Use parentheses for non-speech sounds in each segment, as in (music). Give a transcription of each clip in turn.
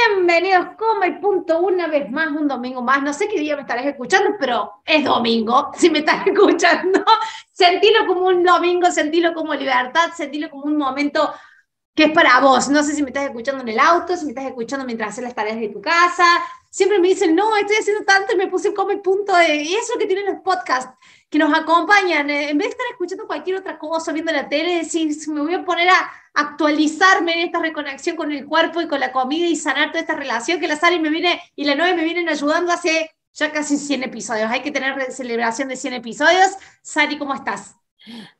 Bienvenidos, como el punto, una vez más, un domingo más. No sé qué día me estarás escuchando, pero es domingo. Si me estás (laughs) escuchando, sentilo como un domingo, sentilo como libertad, sentilo como un momento que es para vos. No sé si me estás escuchando en el auto, si me estás escuchando mientras haces las tareas de tu casa, siempre me dicen, no, estoy haciendo tanto y me puse como el punto de... Y eso es lo que tienen los podcasts, que nos acompañan. Eh, en vez de estar escuchando cualquier otra cosa, viendo la tele, decir, me voy a poner a actualizarme en esta reconexión con el cuerpo y con la comida y sanar toda esta relación que la Sari me viene, y la Noe me vienen ayudando hace ya casi 100 episodios. Hay que tener celebración de 100 episodios. Sari, ¿cómo estás?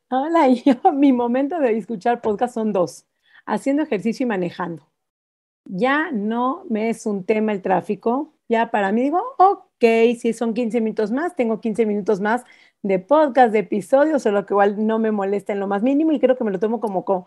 Hola, (laughs) yo, mi momento de escuchar podcast son dos, haciendo ejercicio y manejando ya no me es un tema el tráfico, ya para mí digo, ok, si son 15 minutos más, tengo 15 minutos más de podcast, de episodios, o lo que igual no me molesta en lo más mínimo y creo que me lo tomo como con,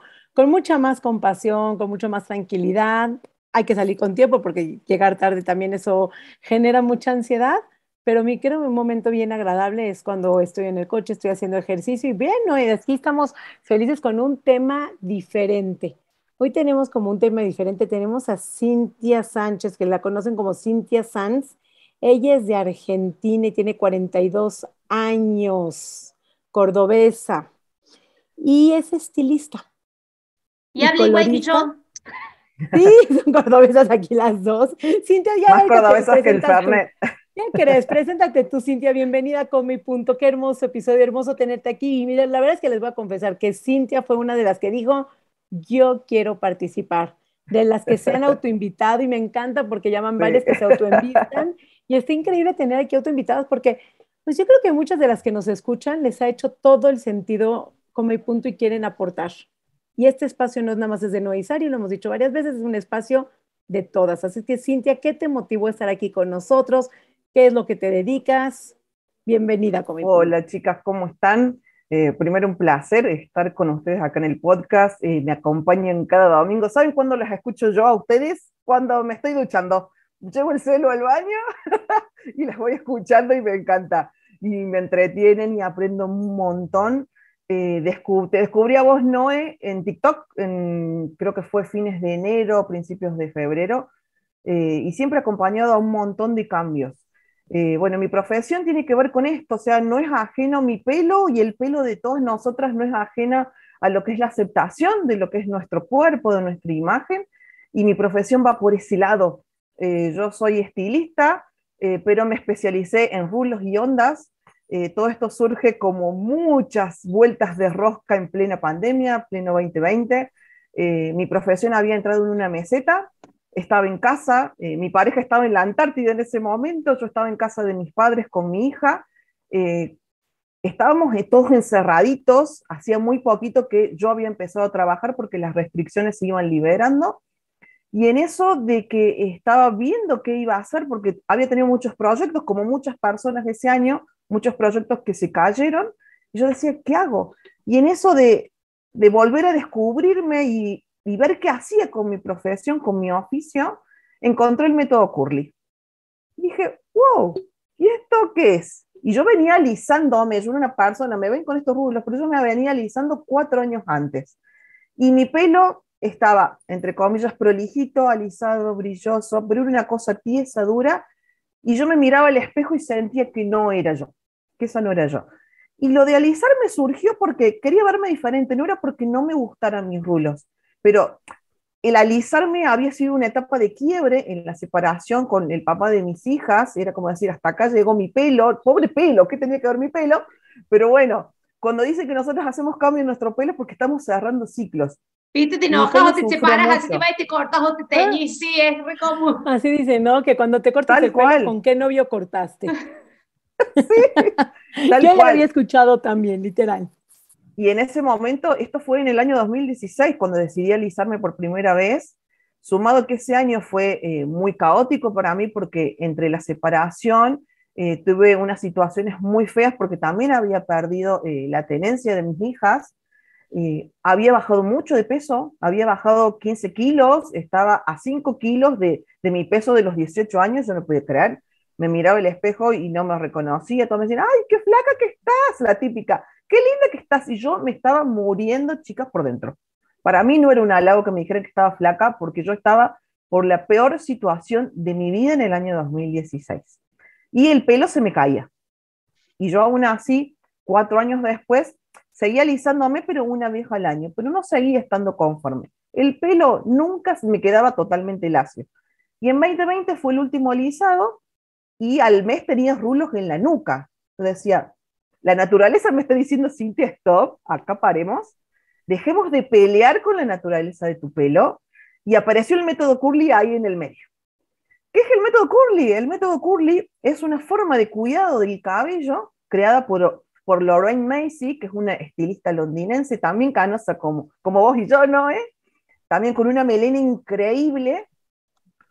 mucha más compasión, con mucha más tranquilidad. Hay que salir con tiempo porque llegar tarde también eso genera mucha ansiedad, pero mi creo un momento bien agradable es cuando estoy en el coche, estoy haciendo ejercicio y bien, ¿no? aquí estamos felices con un tema diferente. Hoy tenemos como un tema diferente, tenemos a Cintia Sánchez, que la conocen como Cintia Sanz. Ella es de Argentina y tiene 42 años, cordobesa, y es estilista. Y, igual que yo. Sí, son cordobesas aquí las dos. Cintia, ya. Más cordobesas que el ¿Qué crees? Preséntate tú, Cintia. Bienvenida con mi punto. Qué hermoso episodio, hermoso tenerte aquí. Y mira, la verdad es que les voy a confesar que Cintia fue una de las que dijo, yo quiero participar, de las que se han (laughs) autoinvitado y me encanta porque llaman varias que se (laughs) autoinvitan y está increíble tener aquí autoinvitadas porque pues yo creo que muchas de las que nos escuchan les ha hecho todo el sentido como el punto y quieren aportar. Y este espacio no es nada más desde y lo hemos dicho varias veces, es un espacio de todas. Así que, Cintia, ¿qué te motivó estar aquí con nosotros? ¿Qué es lo que te dedicas? Bienvenida, como Hola, chicas, ¿cómo están? Eh, primero, un placer estar con ustedes acá en el podcast. Eh, me acompañan cada domingo. ¿Saben cuándo las escucho yo a ustedes? Cuando me estoy duchando. Llevo el celo al baño (laughs) y las voy escuchando y me encanta. Y me entretienen y aprendo un montón. Eh, te descubrí a vos, Noé, en TikTok, creo que fue fines de enero, principios de febrero, y siempre acompañado a un montón de cambios eh, bueno, mi profesión tiene que ver con esto, o sea, no es ajeno mi pelo y el pelo de todas nosotras no es ajena a lo que es la aceptación de lo que es nuestro cuerpo, de nuestra imagen, y mi profesión va por ese lado. Eh, yo soy estilista, eh, pero me especialicé en rulos y ondas. todo esto surge como muchas vueltas de rosca en plena pandemia, pleno 2020. mi profesión había entrado en una meseta, estaba en casa, eh, mi pareja estaba en la Antártida en ese momento, yo estaba en casa de mis padres con mi hija, eh, estábamos eh, todos encerraditos, hacía muy poquito que yo había empezado a trabajar porque las restricciones se iban liberando, y en eso de que estaba viendo qué iba a hacer, porque había tenido muchos proyectos, como muchas personas ese año, muchos proyectos que se cayeron, y yo decía, ¿qué hago? Y en eso de volver a descubrirme y, y ver qué hacía con mi profesión, con mi oficio, encontré el método Curly. dije, wow, ¿y esto qué es? Y yo venía alisándome, yo era una persona, me ven con estos rulos, pero yo me venía alisando cuatro años antes. Y mi pelo estaba, entre comillas, prolijito, alisado, brilloso, pero era una cosa pieza dura. Y yo me miraba al espejo y sentía que no era yo, que eso no era yo. Y lo de alisar me surgió porque quería verme diferente, no era porque no me gustaran mis rulos, pero el alisarme había sido una etapa de quiebre en la separación con el papá de mis hijas, era como decir, hasta acá llegó mi pelo, pobre pelo, ¿qué tenía que ver mi pelo? Pero bueno, cuando dicen que nosotros hacemos cambio en nuestro pelo porque estamos cerrando ciclos. te enojas o te separas, así te vas y te cortas o ah. sí, es re común. (laughs) Así dice, ¿no? Que cuando te cortas ¿con qué novio cortaste? (laughs) sí, (laughs) tal Yo lo había escuchado también, literal. Y en ese momento, esto fue en el año 2016, cuando decidí alisarme por primera vez, sumado que ese año fue eh, muy caótico para mí porque entre la separación eh, tuve unas situaciones muy feas porque también había perdido eh, la tenencia de mis hijas, había bajado mucho de peso, había bajado 15 kilos, estaba a 5 kilos de, mi peso de los 18 años, yo no podía creer, me miraba el espejo y no me reconocía, todos me decían, ay, qué flaca que estás, la típica qué linda que estás. Y yo me estaba muriendo, chicas, por dentro. Para mí no era un halago que me dijeran que estaba flaca, porque yo estaba por la peor situación de mi vida en el año 2016. Y el pelo se me caía. Y yo aún así, cuatro años después, seguía alisándome, pero una vez al año, pero no seguía estando conforme. El pelo nunca me quedaba totalmente lacio. Y en 2020 fue el último alisado y al mes tenía rulos en la nuca. decía, la naturaleza me está diciendo, Cintia, stop, acá paremos. Dejemos de pelear con la naturaleza de tu pelo. Y apareció el método Curly ahí en el medio. ¿Qué es el método Curly? El método Curly es una forma de cuidado del cabello creada por, Lorraine Macy, que es una estilista londinense, también canosa como, como vos y yo, ¿no? Eh? También con una melena increíble.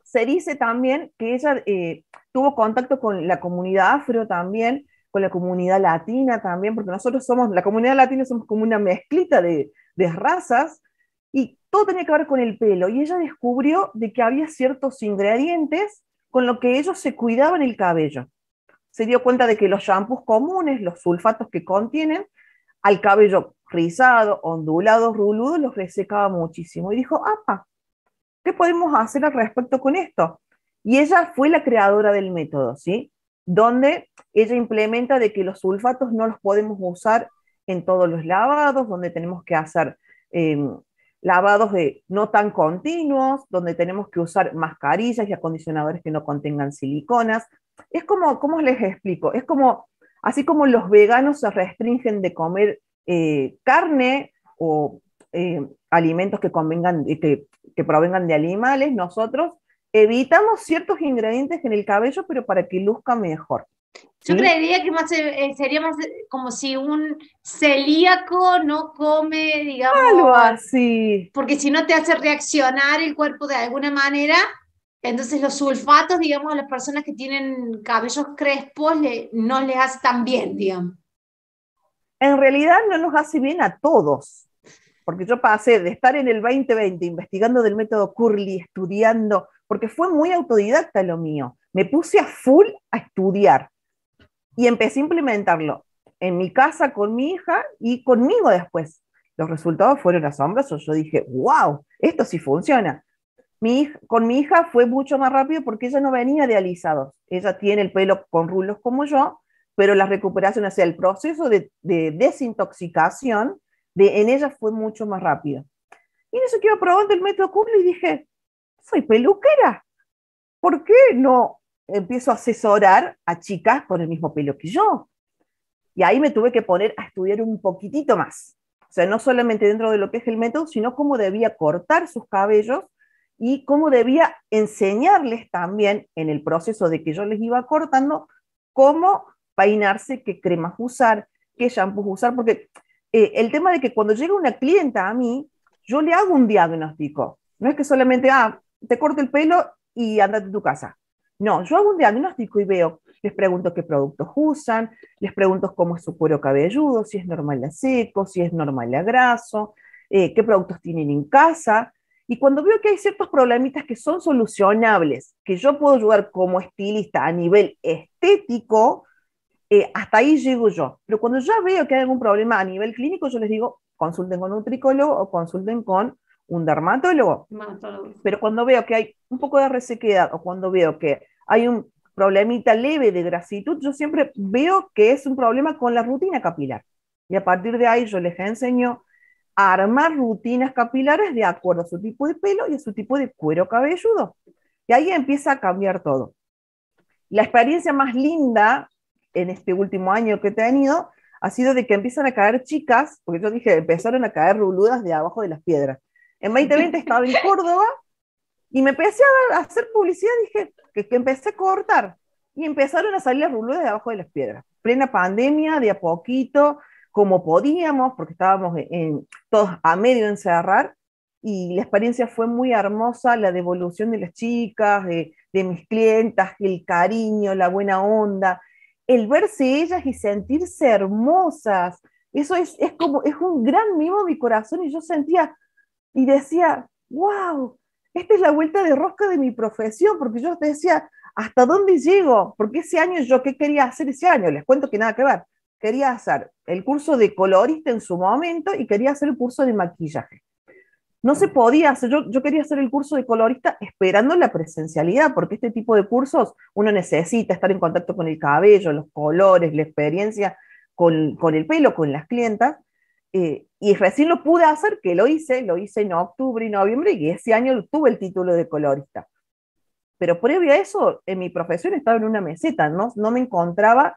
Se dice también que ella eh, tuvo contacto con la comunidad afro también, con la comunidad latina también, porque nosotros somos, la comunidad latina somos como una mezclita de, razas, y todo tenía que ver con el pelo. Y ella descubrió de que había ciertos ingredientes con lo que ellos se cuidaban el cabello. Se dio cuenta de que los shampoos comunes, los sulfatos que contienen, al cabello rizado, ondulado, ruludo, los resecaba muchísimo. Y dijo, apa, ¿qué podemos hacer al respecto con esto? Y ella fue la creadora del método, ¿sí? donde ella implementa de que los sulfatos no los podemos usar en todos los lavados, donde tenemos que hacer em, lavados de no tan continuos, donde tenemos que usar mascarillas y acondicionadores que no contengan siliconas. Es como, ¿cómo les explico? Es como, así como los veganos se restringen de comer eh, carne o eh, alimentos que, que provengan de animales, nosotros evitamos ciertos ingredientes en el cabello, pero para que luzca mejor. Yo creería que más, eh, eh, sería más como si un celíaco no come, digamos. Algo así. Porque si no te hace reaccionar el cuerpo de alguna manera, entonces los sulfatos, digamos, a las personas que tienen cabellos crespos no les hace tan bien, digamos. En realidad no nos hace bien a todos, porque yo pasé de estar en el 2020 investigando del método Curly, estudiando porque fue muy autodidacta lo mío. Me puse a full a estudiar y empecé a implementarlo en mi casa con mi hija y conmigo después. Los resultados fueron asombrosos. Yo dije, wow, esto sí funciona. Mi con mi hija fue mucho más rápido porque ella no venía de alisados. Ella tiene el pelo con rulos como yo, pero la recuperación, o sea, el proceso de, desintoxicación de, en ella fue mucho más rápido. Y en eso que iba probando el método Curly y dije, soy peluquera. ¿Por qué no empiezo a asesorar a chicas con el mismo pelo que yo? Y ahí me tuve que poner a estudiar un poquitito más. O sea, no solamente dentro de lo que es el método, sino cómo debía cortar sus cabellos y cómo debía enseñarles también en el proceso de que yo les iba cortando cómo peinarse, qué cremas usar, qué shampoos usar, porque eh, el tema de que cuando llega una clienta a mí, yo le hago un diagnóstico. No es que solamente, ah, te corto el pelo y andate a tu casa. No, yo hago un diagnóstico y veo, les pregunto qué productos usan, les pregunto cómo es su cuero cabelludo, si es normal a seco, si es normal a graso, eh, qué productos tienen en casa. Y cuando veo que hay ciertos problemitas que son solucionables, que yo puedo ayudar como estilista a nivel estético, eh, hasta ahí llego yo. Pero cuando ya veo que hay algún problema a nivel clínico, yo les digo, consulten con un tricólogo o consulten con un dermatólogo. Pero cuando veo que hay un poco de resequedad o cuando veo que hay un problemita leve de grasitud, yo siempre veo que es un problema con la rutina capilar. Y a partir de ahí yo les enseño a armar rutinas capilares de acuerdo a su tipo de pelo y a su tipo de cuero cabelludo. Y ahí empieza a cambiar todo. La experiencia más linda en este último año que he tenido ha sido de que empiezan a caer chicas, porque yo dije, empezaron a caer ruludas de abajo de las piedras. En 2020 estaba en Córdoba y me empecé a hacer publicidad, dije, que, empecé a cortar. Y empezaron a salir las rulos de abajo de las piedras. Plena pandemia, de a poquito, como podíamos, porque estábamos todos a medio encerrar. Y la experiencia fue muy hermosa, la devolución de las chicas, de, mis clientas, el cariño, la buena onda, el verse ellas y sentirse hermosas. Eso es, es como, es un gran mimo de mi corazón y yo sentía, y decía, wow, esta es la vuelta de rosca de mi profesión, porque yo te decía, ¿hasta dónde llego? Porque ese año yo, ¿qué quería hacer ese año? Les cuento que nada que ver. Quería hacer el curso de colorista en su momento y quería hacer el curso de maquillaje. No se podía hacer, yo, yo quería hacer el curso de colorista esperando la presencialidad, porque este tipo de cursos uno necesita estar en contacto con el cabello, los colores, la experiencia con, con el pelo, con las clientas. Eh, y recién lo pude hacer, que lo hice, lo hice en octubre y noviembre, y ese año tuve el título de colorista. Pero previo a eso, en mi profesión estaba en una meseta, no, no me encontraba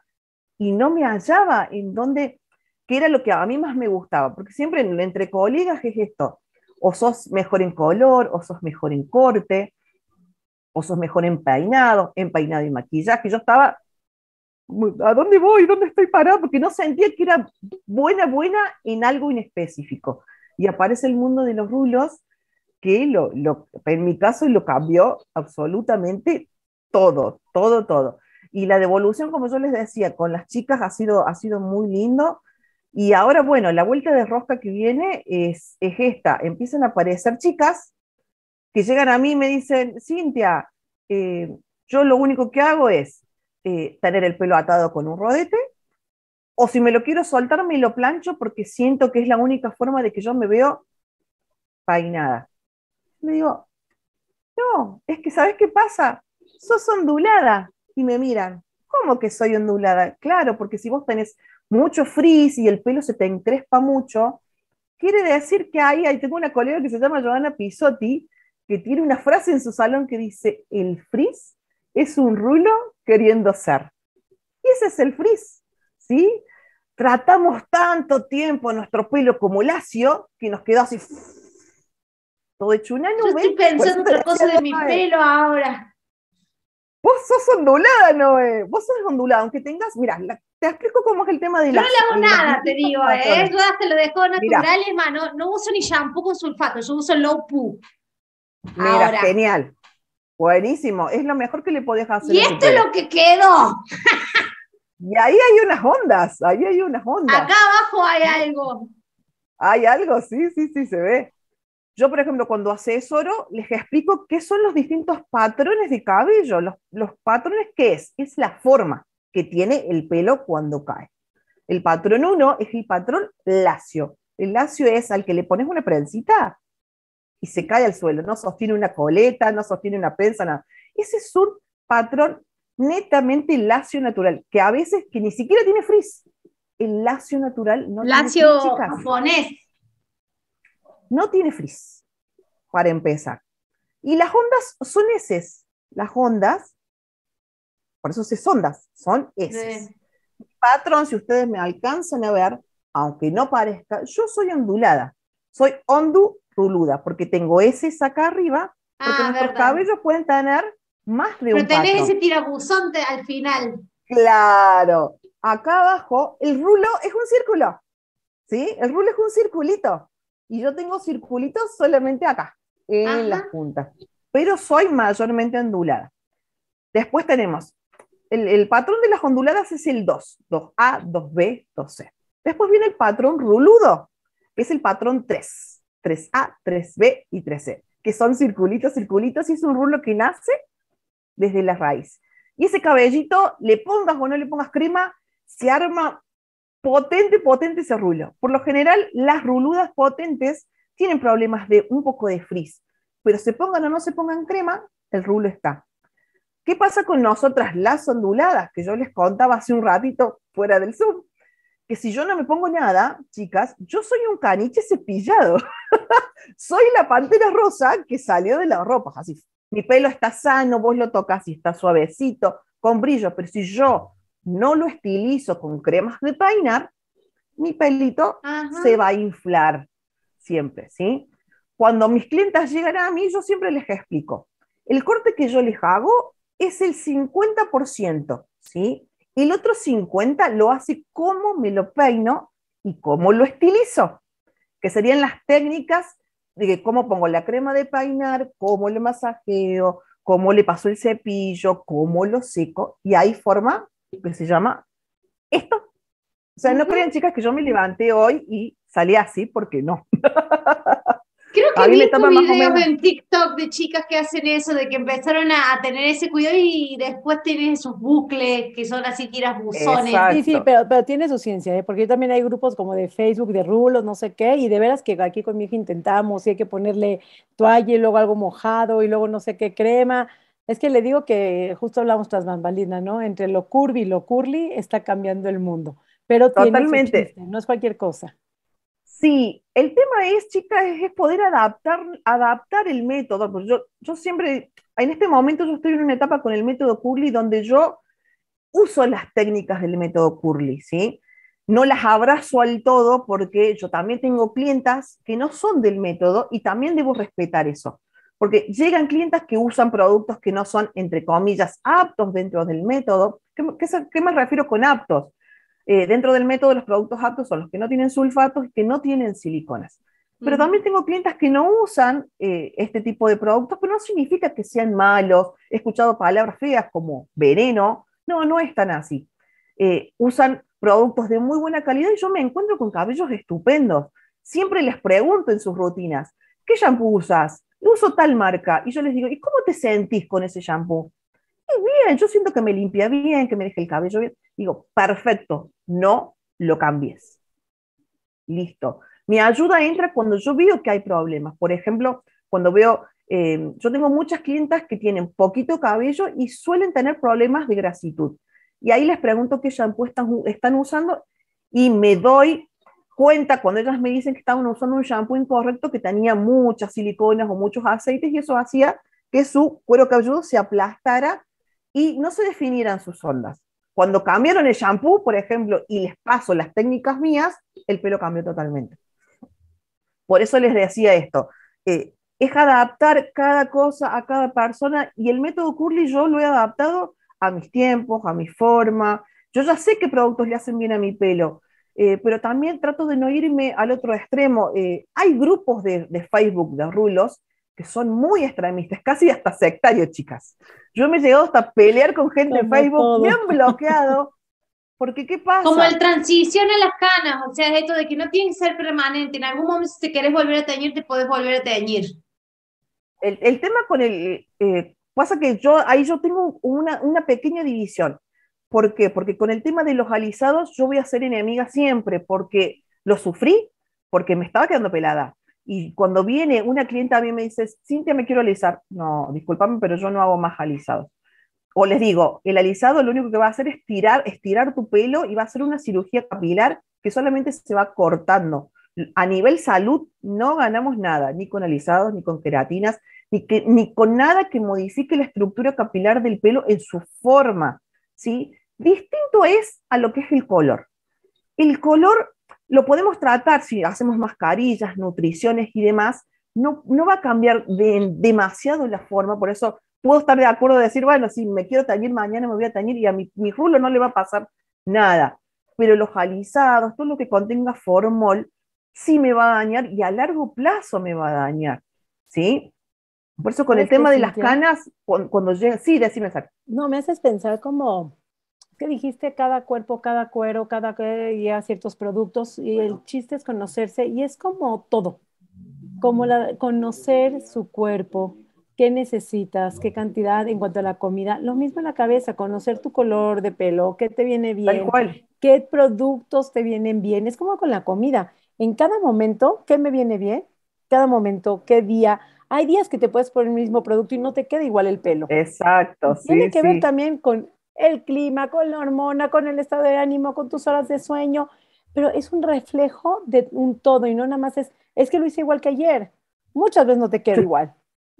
y no me hallaba en dónde, qué era lo que a mí más me gustaba, porque siempre entre colegas es esto, o sos mejor en color, o sos mejor en corte, o sos mejor en peinado, en peinado y maquillaje, yo estaba ¿a dónde voy? ¿Dónde estoy parado? Porque no sentía que era buena, buena en algo inespecífico. Y aparece el mundo de los rulos, que lo, en mi caso lo cambió absolutamente todo, todo, todo. Y la devolución, como yo les decía, con las chicas ha sido, ha sido muy lindo. Y ahora, bueno, la vuelta de rosca que viene es, es esta. Empiezan a aparecer chicas que llegan a mí y me dicen, Cintia, eh, yo lo único que hago es eh, tener el pelo atado con un rodete, o si me lo quiero soltar, me lo plancho porque siento que es la única forma de que yo me veo painada Le digo, no, es que ¿sabes qué pasa? Sos ondulada. Y me miran, ¿cómo que soy ondulada? Claro, porque si vos tenés mucho frizz y el pelo se te encrespa mucho, quiere decir que hay, ahí tengo una colega que se llama Giovanna Pisotti, que tiene una frase en su salón que dice, el frizz es un rulo queriendo ser. Y ese es el frizz, ¿sí? Tratamos tanto tiempo nuestro pelo como lacio que nos quedó así todo hecho una nube. Yo estoy pensando pues, otra cosa de mi pelo ahora. Vos sos ondulada, Noé. Vos sos ondulada, aunque tengas, mirá, te explico cómo es el tema de la. No le hago nada, te digo, ¿eh? Yo hasta lo dejo natural, es más, no, uso ni shampoo con sulfato, yo uso low poo Mira, genial. Buenísimo, es lo mejor que le podés hacer. Y esto es lo que quedó. y ahí hay unas ondas, ahí hay unas ondas. Acá abajo hay algo. Hay algo, sí, sí, sí, se ve. Yo, por ejemplo, cuando asesoro, les explico qué son los distintos patrones de cabello. Los, patrones, ¿qué es? Es la forma que tiene el pelo cuando cae. El patrón uno es el patrón lacio. El lacio es al que le pones una prensita y se cae al suelo, no sostiene una coleta, no sostiene una prensa, nada. Ese es un patrón netamente lacio natural, que a veces que ni siquiera tiene frizz. El lacio natural no tiene frizz. No tiene frizz, para empezar. Y las ondas son S, Las ondas, por eso se sondas, son S. Patrón, si ustedes me alcanzan a ver, aunque no parezca, yo soy ondulada. Soy ondu ruluda, porque tengo ese acá arriba, porque ah, nuestros cabellos pueden tener más de Pero tenés ese tirabuzón al final. Claro. Acá abajo, el rulo es un círculo. ¿Sí? El rulo es un circulito. Y yo tengo circulitos solamente acá, en las puntas. Pero soy mayormente ondulada. Después tenemos, el, el patrón de las onduladas es el 2, 2A, 2B, 2C. Después viene el patrón ruludo, que es el patrón 3. 3A, 3B y 3C, que son circulitos, circulitos, y es un rulo que nace desde la raíz. Y ese cabellito, le pongas o no le pongas crema, se arma potente, potente ese rulo. Por lo general, las ruludas potentes tienen problemas de un poco de frizz, pero se pongan o no se pongan crema, el rulo está. ¿Qué pasa con nosotras las onduladas que yo les contaba hace un ratito fuera del Zoom? que si yo no me pongo nada, chicas, yo soy un caniche cepillado. (laughs) soy la pantera rosa que salió de las ropas. Así, mi pelo está sano, vos lo tocas y está suavecito, con brillo, pero si yo no lo estilizo con cremas de peinar, mi pelito se va a inflar siempre, ¿sí? Cuando mis clientas llegan a mí, yo siempre les explico. El corte que yo les hago es el 50%, ¿sí? Y el otro 50 lo hace cómo me lo peino y cómo lo estilizo, que serían las técnicas de cómo pongo la crema de peinar, cómo lo masajeo, cómo le paso el cepillo, cómo lo seco. Y hay forma que se llama esto. O sea, no crean chicas que yo me levanté hoy y salí así porque no. (laughs) Creo que he videos en TikTok de chicas que hacen eso, de que empezaron a, tener ese cuidado y después tienen esos bucles que son así tiras buzones. Sí, sí, pero, tiene su ciencia, ¿eh? porque también hay grupos como de Facebook, de rulos, no sé qué, y de veras que aquí con mi hija intentamos, y hay que ponerle toalla y luego algo mojado y luego no sé qué crema. Es que le digo que justo hablamos tras bambalina, ¿no? Entre lo curvy y lo curly está cambiando el mundo. Pero Totalmente. Tiene su no es cualquier cosa. Sí, el tema es, chicas, es poder adaptar, adaptar el método. Porque yo, yo siempre, en este momento yo estoy en una etapa con el método Curly donde yo uso las técnicas del método Curly, ¿sí? No las abrazo al todo porque yo también tengo clientas que no son del método y también debo respetar eso. Porque llegan clientas que usan productos que no son, entre comillas, aptos dentro del método. qué me refiero con aptos? Eh, dentro del método, los productos aptos son los que no tienen sulfatos y que no tienen siliconas. Pero también tengo clientes que no usan eh, este tipo de productos, pero no significa que sean malos. He escuchado palabras feas como veneno. No, no es tan así. Eh, usan productos de muy buena calidad y yo me encuentro con cabellos estupendos. Siempre les pregunto en sus rutinas, ¿qué shampoo usas? Uso tal marca. Y yo les digo, ¿y cómo te sentís con ese shampoo? bien, yo siento que me limpia bien, que me deje el cabello bien. Digo, perfecto, no lo cambies. Listo. Mi ayuda entra cuando yo veo que hay problemas. Por ejemplo, cuando veo, em, yo tengo muchas clientas que tienen poquito cabello y suelen tener problemas de grasitud. Y ahí les pregunto qué shampoo están, están usando y me doy cuenta cuando ellas me dicen que estaban usando un shampoo incorrecto que tenía muchas siliconas o muchos aceites y eso hacía que su cuero cabelludo se aplastara y no se definieran sus ondas. Cuando cambiaron el shampoo, por ejemplo, y les paso las técnicas mías, el pelo cambió totalmente. Por eso les decía esto, eh, es adaptar cada cosa a cada persona y el método Curly yo lo he adaptado a mis tiempos, a mi forma. Yo ya sé qué productos le hacen bien a mi pelo, eh, pero también trato de no irme al otro extremo. Eh, hay grupos de, de, Facebook de rulos que son muy extremistas, casi hasta sectarios, chicas. Yo me he llegado hasta a pelear con gente en Facebook, me han bloqueado. Porque, ¿qué pasa? Como el transición en las canas, o sea, es esto de que no tiene que ser permanente. En algún momento, si te querés volver a teñir, te podés volver a teñir. El, tema con el. Eh, pasa que yo ahí yo tengo una, una pequeña división. ¿Por qué? Porque con el tema de los alisados, yo voy a ser enemiga siempre, porque lo sufrí, porque me estaba quedando pelada. Y cuando viene una clienta a mí me dice, Cintia, me quiero alisar. No, discúlpame, pero yo no hago más alisados. O les digo, el alisado lo único que va a hacer es tirar, estirar tu pelo y va a ser una cirugía capilar que solamente se va cortando. A nivel salud no ganamos nada, ni con alisados, ni con queratinas, ni, ni con nada que modifique la estructura capilar del pelo en su forma. ¿sí? Distinto es a lo que es el color. El color lo podemos tratar si hacemos mascarillas, nutriciones y demás, no, no va a cambiar demasiado la forma, por eso puedo estar de acuerdo de decir, bueno, si me quiero tañir mañana me voy a tañir y a mi, mi rulo no le va a pasar nada, pero los alisados, todo lo que contenga formol, sí me va a dañar y a largo plazo me va a dañar, ¿sí? Por eso con el tema de las canas, cuando, llega, sí, decime, Sara. No, me haces pensar como que dijiste cada cuerpo, cada cuero, cada día ciertos productos y el chiste es conocerse y es como todo, como la, conocer su cuerpo, qué necesitas, qué cantidad en cuanto a la comida, lo mismo en la cabeza, conocer tu color de pelo, qué te viene bien, qué productos te vienen bien, es como con la comida, en cada momento, qué me viene bien, cada momento, qué día, hay días que te puedes poner el mismo producto y no te queda igual el pelo. Exacto. Tiene que ver también con el clima, con la hormona, con el estado de ánimo, con tus horas de sueño, pero es un reflejo de un todo y no nada más es, es que lo hice igual que ayer. Muchas veces no te queda igual,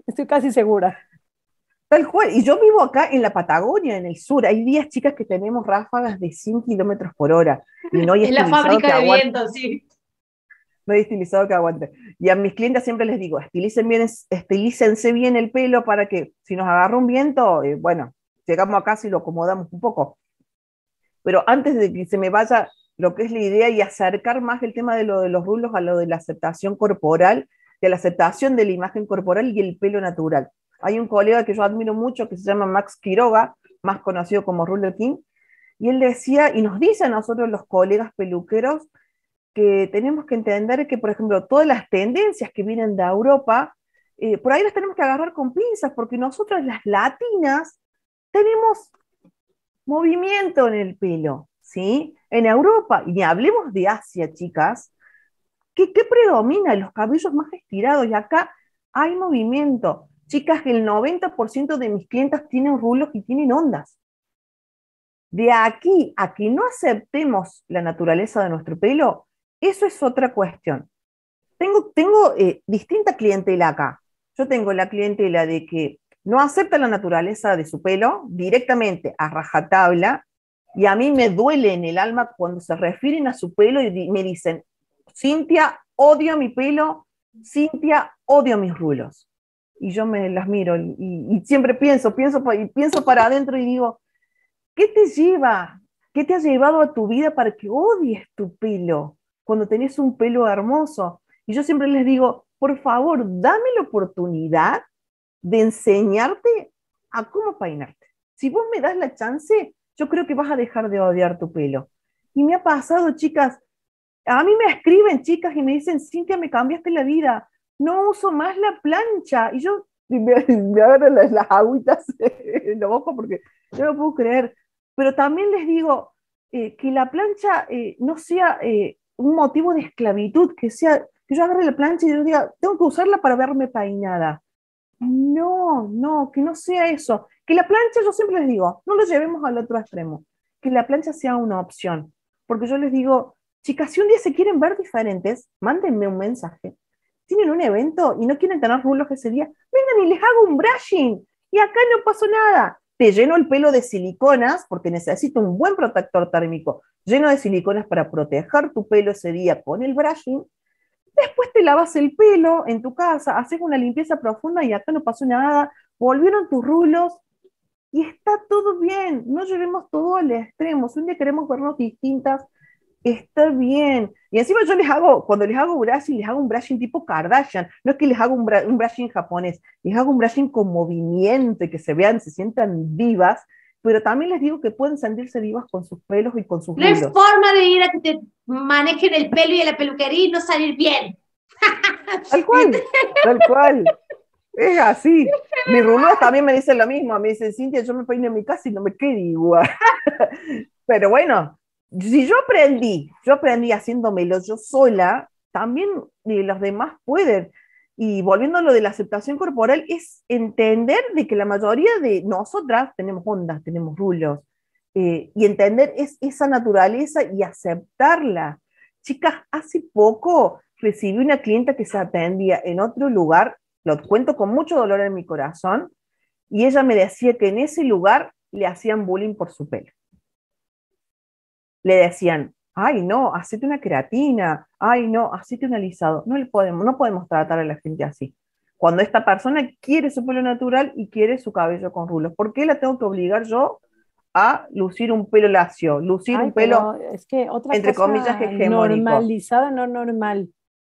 estoy casi segura. Tal cual, y yo vivo acá en la Patagonia, en el sur, hay días chicas que tenemos ráfagas de 100 kilómetros por hora. Y no hay (laughs) en la fábrica de viento, sí no hay estilizado que aguante. Y a mis clientes siempre les digo, estilicen bien, estilícense bien el pelo para que si nos agarra un viento, eh, bueno, llegamos a casa lo acomodamos un poco. Pero antes de que se me vaya lo que es la idea y acercar más el tema de lo de los rulos a lo de la aceptación corporal, de la aceptación de la imagen corporal y el pelo natural. Hay un colega que yo admiro mucho que se llama Max Quiroga, más conocido como Ruler King, y él decía, y nos dice a nosotros los colegas peluqueros, que tenemos que entender que, por ejemplo, todas las tendencias que vienen de Europa, eh, por ahí las tenemos que agarrar con pinzas, porque nosotras las latinas tenemos movimiento en el pelo, ¿sí? En Europa, y hablemos de Asia, chicas, ¿qué, predomina? Los cabellos más estirados y acá hay movimiento. Chicas, el 90% de mis clientas tienen rulos y tienen ondas. De aquí a que no aceptemos la naturaleza de nuestro pelo, eso es otra cuestión. Tengo, tengo eh, distinta clientela acá. Yo tengo la clientela de que no acepta la naturaleza de su pelo directamente a rajatabla y a mí me duele en el alma cuando se refieren a su pelo y me dicen, Cintia, odio mi pelo, Cintia, odio mis rulos. Y yo me las miro y, siempre pienso, pienso, pienso para adentro y digo, ¿qué te lleva? ¿Qué te ha llevado a tu vida para que odies tu pelo cuando tenés un pelo hermoso? Y yo siempre les digo, por favor, dame la oportunidad de enseñarte a cómo peinarte. Si vos me das la chance, yo creo que vas a dejar de odiar tu pelo. Y me ha pasado, chicas, a mí me escriben chicas y me dicen, Cintia, me cambiaste la vida, no uso más la plancha. Y yo (laughs) me, agarro las, aguitas (laughs) en los ojos porque yo no puedo creer. Pero también les digo eh, que la plancha eh, no sea eh, un motivo de esclavitud, que sea que yo agarre la plancha y yo diga, tengo que usarla para verme peinada. No, no, que no sea eso. Que la plancha, yo siempre les digo, no lo llevemos al otro extremo, que la plancha sea una opción. Porque yo les digo, chicas, si un día se quieren ver diferentes, mándenme un mensaje. Tienen un evento y no quieren tener rulos ese día, vengan y les hago un brushing. Y acá no pasó nada. Te lleno el pelo de siliconas porque necesito un buen protector térmico lleno de siliconas para proteger tu pelo ese día con el brushing Después te lavas el pelo en tu casa, haces una limpieza profunda y hasta no pasó nada, volvieron tus rulos y está todo bien. No llevemos todo al extremo. Si un día queremos vernos distintas, está bien. Y encima yo les hago, cuando les hago brushing, les hago un brushing tipo Kardashian. No es que les hago un, un brushing japonés, les hago un brushing con movimiento que se vean, se sientan vivas pero también les digo que pueden sentirse vivas con sus pelos y con sus No es forma de ir a que te manejen el pelo y la peluquería y no salir bien. (laughs) Tal cual, tal cual. Es así. Mis rumores también me dice lo mismo. Me dicen, Cintia, yo me peino en mi casa y no me quedo igual. (laughs) Pero bueno, si yo aprendí, yo aprendí haciéndomelo yo sola, también eh, los demás pueden. Y volviendo a lo de la aceptación corporal, es entender de que la mayoría de nosotras tenemos ondas, tenemos rulos, eh, y entender esa naturaleza y aceptarla. Chicas, hace poco recibí una clienta que se atendía en otro lugar, lo cuento con mucho dolor en mi corazón, y ella me decía que en ese lugar le hacían bullying por su pelo. Le decían, ay no, hacete una creatina, ay no, hacete un alisado. No, le podemos, no podemos tratar a la gente así. Cuando esta persona quiere su pelo natural y quiere su cabello con rulos, ¿por qué la tengo que obligar yo a lucir un pelo lacio, lucir un pelo, es que otra entre cosa no normal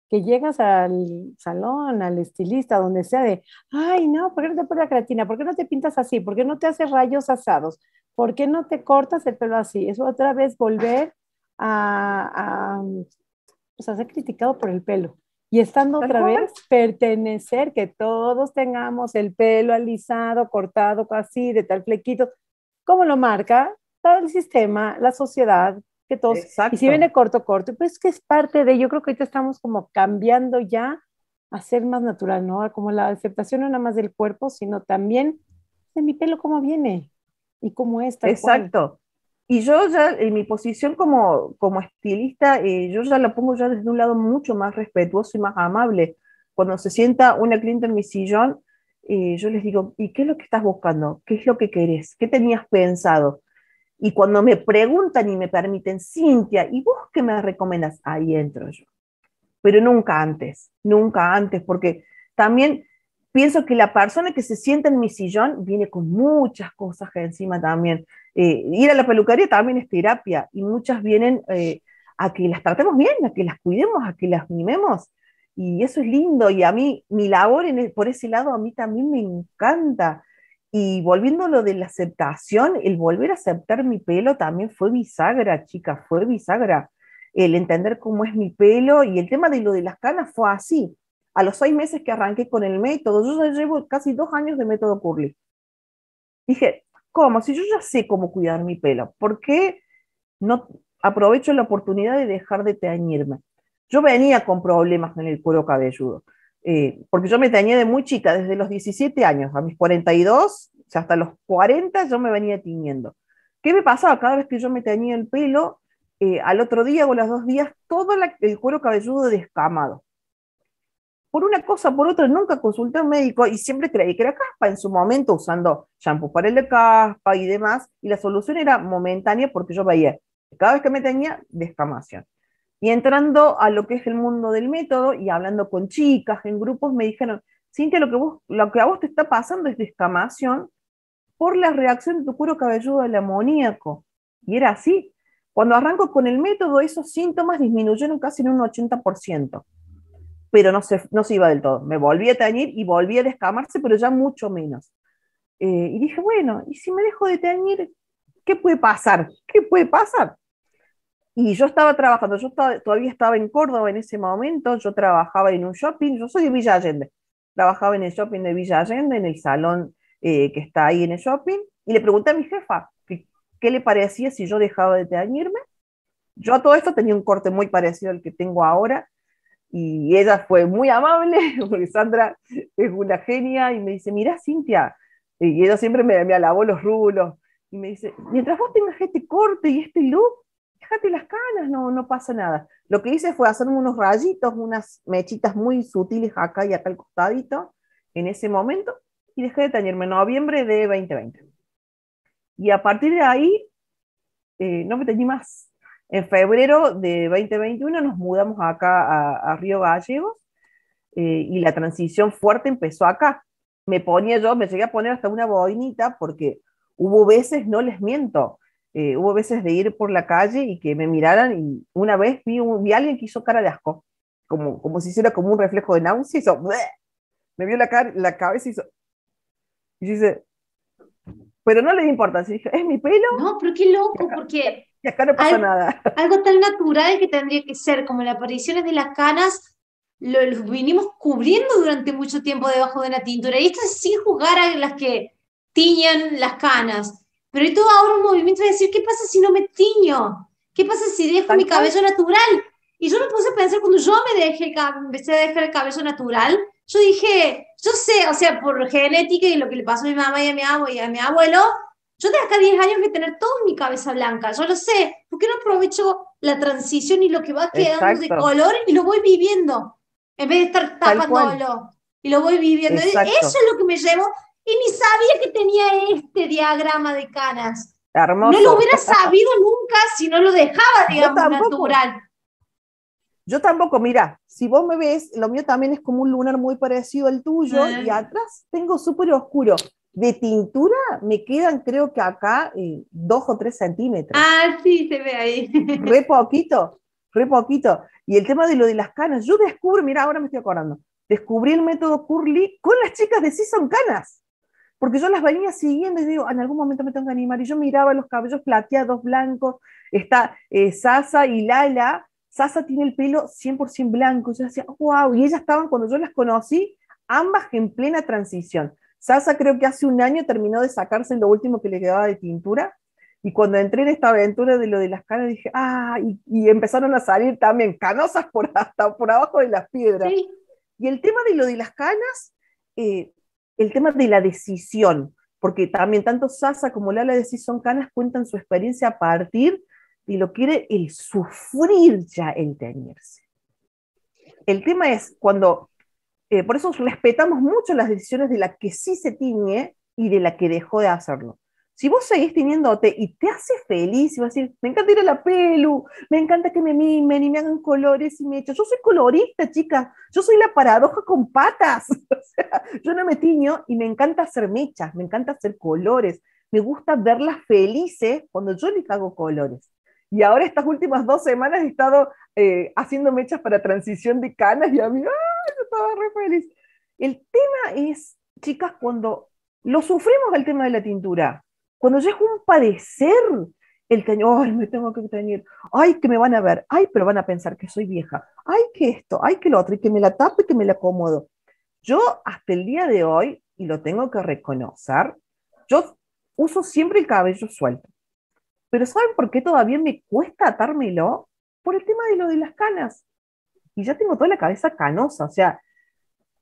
que llegas al salón, al estilista, donde sea de, ay, no, ¿por qué no te pones la creatina? ¿Por qué no te pintas así? ¿Por qué no te haces rayos asados? ¿Por qué no te cortas el pelo así? Es otra vez volver pues, a, ser criticado por el pelo. Y estando otra vez, pertenecer, que todos tengamos el pelo alisado, cortado, así, de tal flequito, como lo marca todo el sistema, la sociedad, que todos. Y si viene corto, corto, pues que es parte de, yo creo que ahorita estamos como cambiando ya a ser más natural, ¿no? Como la aceptación no nada más del cuerpo, sino también de mi pelo, cómo viene y cómo está. Exacto. Y yo ya, en mi posición como, como estilista, eh, yo ya la pongo ya desde un lado mucho más respetuoso y más amable. Cuando se sienta una cliente en mi sillón, eh, yo les digo, ¿y qué es lo que estás buscando? ¿Qué es lo que querés? ¿Qué tenías pensado? Y cuando me preguntan y me permiten, Cintia, ¿y vos qué me recomendas? Ahí entro yo. Pero nunca antes, nunca antes, porque también pienso que la persona que se sienta en mi sillón viene con muchas cosas encima también. Eh, ir a la peluquería también es terapia y muchas vienen eh, a que las tratemos bien, a que las cuidemos, a que las mimemos. Y eso es lindo y a mí mi labor en por ese lado a mí también me encanta. Y volviendo a lo de la aceptación, el volver a aceptar mi pelo también fue bisagra, chica, fue bisagra. El entender cómo es mi pelo y el tema de lo de las canas fue así. A los seis meses que arranqué con el método, yo ya llevo casi dos años de método curly. Dije, ¿Cómo? Si yo ya sé cómo cuidar mi pelo, ¿por qué no aprovecho la oportunidad de dejar de teñirme? Yo venía con problemas en el cuero cabelludo, eh, porque yo me teñía de muy chica, desde los 17 años, a mis 42, hasta los 40 yo me venía tiñendo. ¿Qué me pasaba? Cada vez que yo me teñía el pelo, eh, al otro día o los dos días, todo el cuero cabelludo descamado por una cosa, por otra, nunca consulté a un médico y siempre creí que era caspa en su momento usando shampoo para el de caspa y demás. Y la solución era momentánea porque yo veía cada vez que me tenía descamación. Y entrando a lo que es el mundo del método y hablando con chicas en grupos, me dijeron, Cintia, lo que, lo que a vos te está pasando es descamación por la reacción de tu cuero cabelludo al amoníaco. Y era así. Cuando arranco con el método, esos síntomas disminuyeron casi en un 80% pero no se, no se iba del todo. Me volví a teñir y volví a descamarse, pero ya mucho menos. Eh, y dije, bueno, ¿y si me dejo de teñir? ¿Qué puede pasar? ¿Qué puede pasar? Y yo estaba trabajando, yo todavía estaba en Córdoba en ese momento, yo trabajaba en un shopping, yo soy de Villa Allende, trabajaba en el shopping de Villa Allende, en el salón eh, que está ahí en el shopping, y le pregunté a mi jefa qué le parecía si yo dejaba de teñirme. Yo a todo esto tenía un corte muy parecido al que tengo ahora, y ella fue muy amable, (laughs) porque Sandra es una genia, y me dice, mira, Cintia, y ella siempre me, me alabó los rulos, y me dice, mientras vos tengas este corte y este look, déjate las canas, no, no pasa nada. Lo que hice fue hacerme unos rayitos, unas mechitas muy sutiles acá y acá al costadito, en ese momento, y dejé de teñirme en noviembre de 2020. Y a partir de ahí, eh, no me teñí más en febrero de 2021 nos mudamos acá a, Río Gallegos eh, y la transición fuerte empezó acá. Me ponía yo, me llegué a poner hasta una boinita porque hubo veces, no les miento, eh, hubo veces de ir por la calle y que me miraran y una vez vi, a alguien que hizo cara de asco, como, como si hiciera como un reflejo de náusea, hizo, me vio la, cara, la cabeza y hizo, y dice, pero no le importa, importancia, es mi pelo. No, pero qué loco, porque y no pasa nada. Algo tan natural que tendría que ser, como las apariciones de las canas, lo, los vinimos cubriendo durante mucho tiempo debajo de la tintura. Y esto es sin jugar a las que tiñan las canas. Pero todo ahora un movimiento de decir, ¿qué pasa si no me tiño? ¿Qué pasa si dejo mi cabello natural? Y yo me puse a pensar, cuando yo me dejé empecé a dejar el cabello natural, yo dije, yo sé, o sea, por genética y lo que le pasó a mi mamá mi y a mi abuelo, yo de acá a 10 años voy a tener toda mi cabeza blanca, yo lo sé. porque no aprovecho la transición y lo que va quedando de color y lo voy viviendo? En vez de estar tapándolo. Y lo voy viviendo. Eso es lo que me llevo. Y ni sabía que tenía este diagrama de canas. Hermoso. No lo hubiera sabido nunca si no lo dejaba, digamos, natural. Yo tampoco, mira, si vos me ves, lo mío también es como un lunar muy parecido al tuyo mm. y atrás tengo súper oscuro de tintura me quedan, creo que acá, eh, dos o tres centímetros. Ah, sí, se ve ahí. Re poquito, re poquito. Y el tema de lo de las canas, yo descubro, mira, ahora me estoy acordando, descubrí el método Curly con las chicas de son Canas. Porque yo las venía siguiendo y digo, ah, en algún momento me tengo que animar. Y yo miraba los cabellos plateados, blancos. Está eh, Sasa y Lala. Sasa tiene el pelo 100% blanco. Yo decía, wow. Y ellas estaban, cuando yo las conocí, ambas en plena transición. Sasa creo que hace un año terminó de sacarse lo último que le quedaba de pintura Y cuando entré en esta aventura de lo de las canas, dije, ah, y, empezaron a salir también canosas por, hasta por abajo de las piedras. Y el tema de lo de las canas, eh, el tema de la decisión, porque también tanto Sasa como Lala de Son Canas cuentan su experiencia a partir de lo que el sufrir ya el tenerse El tema es cuando eh, por eso respetamos mucho las decisiones de la que sí se tiñe y de la que dejó de hacerlo. Si vos seguís tiñéndote y te hace feliz, y vas a decir, me encanta ir a la pelu, me encanta que me mimen y me hagan colores y me echan. Yo soy colorista, chica, yo soy la paradoja con patas. (laughs) o sea, yo no me tiño y me encanta hacer mechas, me encanta hacer colores. Me gusta verlas felices cuando yo les hago colores. Y ahora estas últimas dos semanas he estado eh, haciendo mechas para transición de canas y a mí, ¡ah! estaba re feliz. El tema es, chicas, cuando lo sufrimos el tema de la tintura, cuando es un padecer, el que, me tengo que teñir, ay, que me van a ver, ay, pero van a pensar que soy vieja, ay, que esto, ay, que lo otro, y que me la tapo y que me la acomodo. Yo hasta el día de hoy, y lo tengo que reconocer, yo uso siempre el cabello suelto. Pero ¿saben por qué todavía me cuesta atármelo? Por el tema de lo de las canas y ya tengo toda la cabeza canosa, o sea,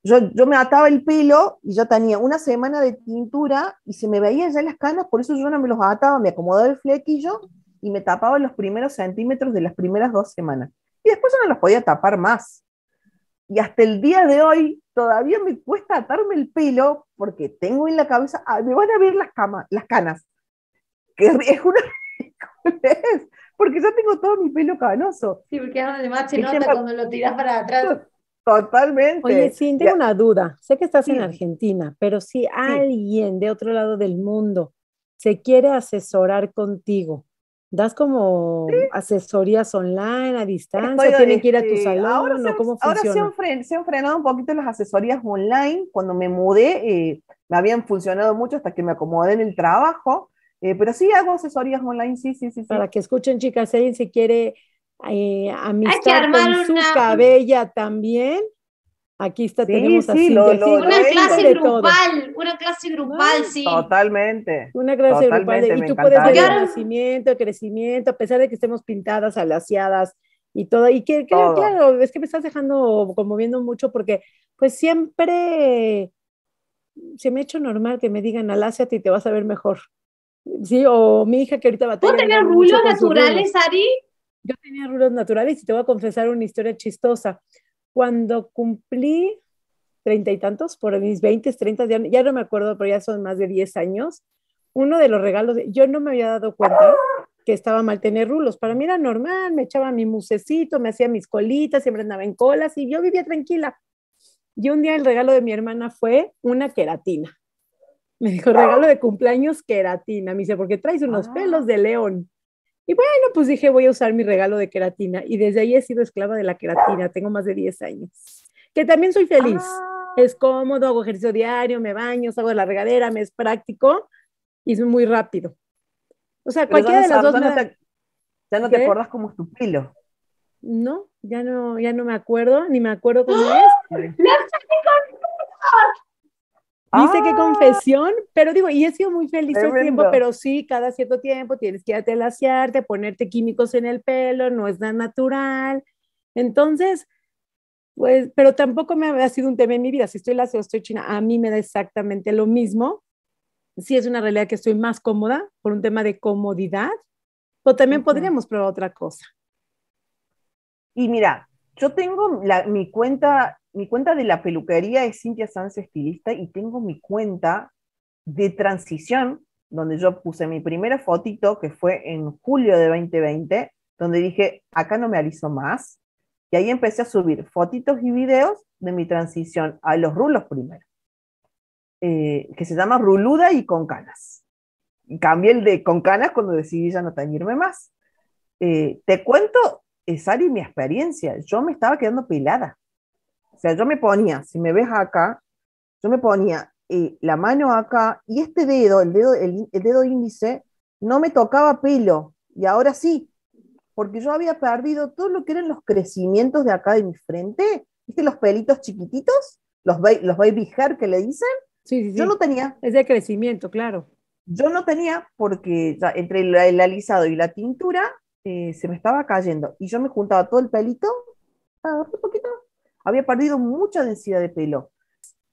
yo, me ataba el pelo y ya tenía una semana de tintura y se me veían ya las canas, por eso yo no me los ataba, me acomodaba el flequillo y me tapaba los primeros centímetros de las primeras dos semanas. Y después yo no los podía tapar más. Y hasta el día de hoy todavía me cuesta atarme el pelo porque tengo en la cabeza, me van a ver las, las canas. Que es (laughs) porque ya tengo todo mi pelo canoso. Sí, porque además se nota cuando lo tiras para atrás. Totalmente. Oye, sí, tengo una duda. Sé que estás en Argentina, pero si alguien de otro lado del mundo se quiere asesorar contigo, ¿das como asesorías online a distancia? ¿Tienen que ir a tu este, salón? Ahora, se, ¿cómo ahora se, han frenado un poquito las asesorías online. Cuando me mudé, eh, me habían funcionado mucho hasta que me acomodé en el trabajo eh, pero sí hago asesorías online, sí, sí, sí. Para que escuchen, chicas, si alguien se quiere eh, amistar amistad con su cabella también. Aquí está, tenemos así. una, clase grupal, una clase grupal, sí. Totalmente. Una clase grupal. De, y tú puedes ver el crecimiento, a pesar de que estemos pintadas, alaciadas y todo. Y que, claro, es que me estás dejando conmoviendo mucho porque pues siempre se me ha hecho normal que me digan aláciate y te vas a ver mejor. Sí, o mi hija que ahorita va a tener. ¿Tú tenías rulos naturales, Ari? Yo tenía rulos naturales y te voy a confesar una historia chistosa. Cuando cumplí treinta y tantos, por mis veinte, treinta, ya, ya, no me acuerdo, pero ya son más de diez años, uno de los regalos, yo no me había dado cuenta que estaba mal tener rulos. Para mí era normal, me echaba mi musecito, me hacía mis colitas, siempre andaba en colas y yo vivía tranquila. Y un día el regalo de mi hermana fue una queratina. Me dijo, regalo de cumpleaños queratina. Me dice, porque traes unos ah. pelos de león. Y bueno, pues dije, voy a usar mi regalo de queratina. Y desde ahí he sido esclava de la queratina. Tengo más de 10 años. Que también soy feliz. Ah. Es cómodo, hago ejercicio diario, me baño, hago de la regadera, me es práctico y es muy rápido. O sea, cualquiera de las dos. ya no te acuerdas cómo es tu pelo. No, ya no, ya no me acuerdo, ni me acuerdo cómo ¡Ah! es. Dice que ah. confesión, pero digo, y he sido muy feliz todo el tiempo, pero sí, cada cierto tiempo tienes que irte a lasearte, ponerte químicos en el pelo, no es tan natural. Entonces, pues, pero tampoco me ha sido un tema en mi vida. Si estoy lacio, estoy china, a mí me da exactamente lo mismo. Sí es una realidad que estoy más cómoda por un tema de comodidad, pero también podríamos probar otra cosa. Y mira, yo tengo la, mi cuenta mi cuenta de la peluquería es Cintia Sanz Estilista y tengo mi cuenta de transición, donde yo puse mi primera fotito, que fue en julio de 2020, donde dije, acá no me aliso más. Y ahí empecé a subir fotitos y videos de mi transición a los rulos primero, eh, que se llama Ruluda y con canas. Y cambié el de con canas cuando decidí ya no teñirme más. Eh, te cuento, eh, Sari, mi experiencia. Yo me estaba quedando pelada. O sea, yo me ponía, si me ves acá, yo me ponía eh, la mano acá y este dedo, el dedo, el, dedo índice, no me tocaba pelo. Y ahora sí, porque yo había perdido todo lo que eran los crecimientos de acá de mi frente. ¿Viste los pelitos chiquititos? Los, los baby hair que le dicen. Sí, sí, Yo no tenía. Es de crecimiento, claro. Yo no tenía porque entre el, alisado y la tintura eh, se me estaba cayendo. Y yo me juntaba todo el pelito, ah, un poquito, había perdido mucha densidad de pelo.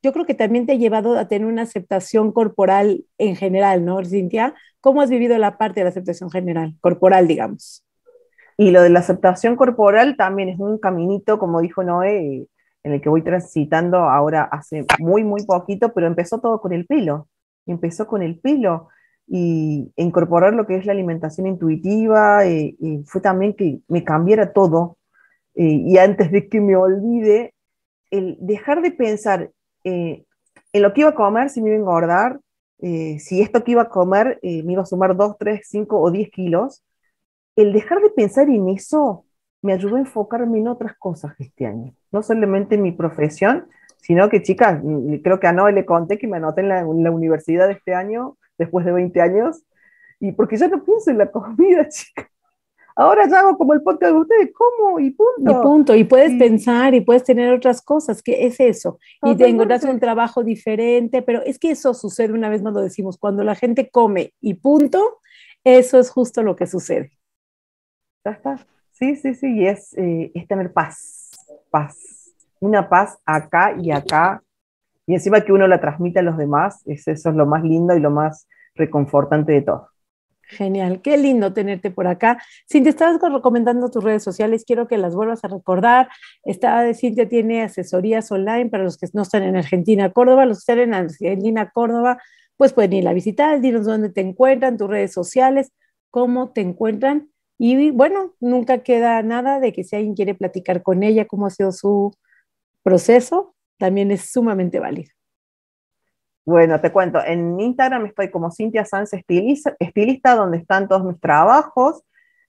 Yo creo que también te ha llevado a tener una aceptación corporal en general, ¿no, Cintia? ¿Cómo has vivido la parte de la aceptación general, corporal, digamos? Y lo de la aceptación corporal también es un caminito, como dijo Noé, en el que voy transitando ahora hace muy, muy poquito, pero empezó todo con el pelo. Empezó con el pelo y incorporar lo que es la alimentación intuitiva. Y, eh, y eh, fue también que me cambiara todo, eh, y antes de que me olvide, el dejar de pensar eh, en lo que iba a comer, si me iba a engordar, eh, si esto que iba a comer me iba a sumar 2, 3, 5 o 10 kilos, el dejar de pensar en eso me ayudó a enfocarme en otras cosas este año, no solamente en mi profesión, sino que chicas, creo que a Noé le conté que me anoté en la, universidad este año, después de 20 años, y porque ya no pienso en la comida, (laughs) chicas ahora hago como el podcast de ustedes, ¿cómo? Y punto. Y punto, y puedes pensar y puedes tener otras cosas, que es eso. Y te hacer un trabajo diferente, pero es que eso sucede, una vez más lo decimos, cuando la gente come y punto, eso es justo lo que sucede. Ya está. Sí, sí, sí, y es, eh, es tener paz, paz, una paz acá y acá, y encima que uno la transmite a los demás, es, eso es lo más lindo y lo más reconfortante de todo. Genial, qué lindo tenerte por acá. Cintia, estabas recomendando tus redes sociales, quiero que las vuelvas a recordar. de Cintia tiene asesorías online para los que no están en Argentina, Córdoba, los que están en Argentina, Córdoba, pues pueden ir a visitar, dinos dónde te encuentran, tus redes sociales, cómo te encuentran. Y bueno, nunca queda nada de que si alguien quiere platicar con ella, cómo ha sido su proceso, también es sumamente válido. Bueno, te cuento, en Instagram estoy como Cynthia Sanz estilista, donde están todos mis trabajos.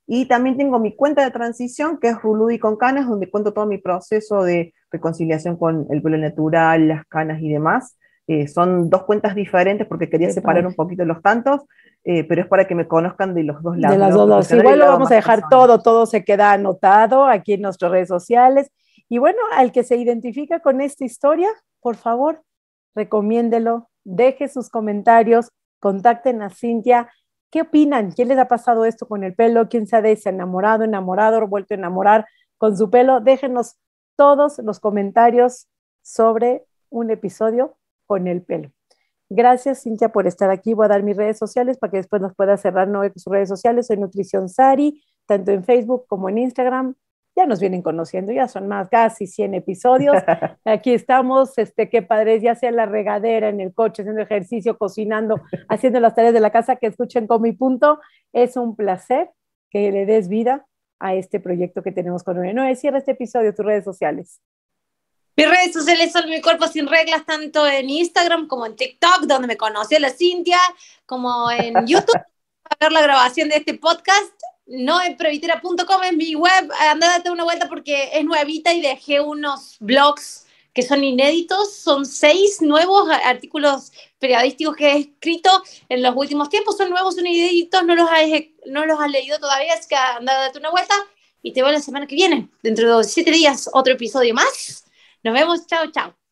Y también tengo mi cuenta de transición, que es Ruludi con Canas, donde cuento todo mi proceso de reconciliación con el pelo natural, las canas y demás. Eh, son dos cuentas diferentes porque quería separar un poquito los tantos, eh, pero es para que me conozcan de los dos lados. De los dos lados. Igual lo vamos a dejar todo, todo se queda anotado aquí en nuestras redes sociales. Y bueno, al que se identifica con esta historia, por favor, recomiéndelo, deje sus comentarios, contacten a Cintia. ¿Qué opinan? ¿Quién les ha pasado esto con el pelo? ¿Quién se ha desenamorado, enamorado, vuelto a enamorar con su pelo? Déjenos todos los comentarios sobre un episodio con el pelo. Gracias, Cintia, por estar aquí. Voy a dar mis redes sociales para que después nos pueda cerrar no, sus redes sociales. Soy Nutrición Sari, tanto en Facebook como en Instagram ya nos vienen conociendo, ya son más casi 100 episodios. (laughs) Aquí estamos, este, qué padres, ya sea en la regadera, en el coche, haciendo ejercicio, cocinando, (laughs) haciendo las tareas de la casa, que escuchen con mi punto. Es un placer que le des vida a este proyecto que tenemos con Noé. Noé, cierra este episodio, tus redes sociales. Mis redes sociales son Mi Cuerpo Sin Reglas, tanto en Instagram como en TikTok, donde me conoció la Cintia, como en (laughs) YouTube, para ver la grabación de este podcast noemprevitera.com es mi web, andá date una vuelta porque es nuevita y dejé unos blogs que son inéditos, son seis nuevos artículos periodísticos que he escrito en los últimos tiempos, son nuevos, son inéditos, no los has, no los has leído todavía, así que anda date una vuelta y te veo la semana que viene, dentro de siete días otro episodio más. Nos vemos, chao, chao.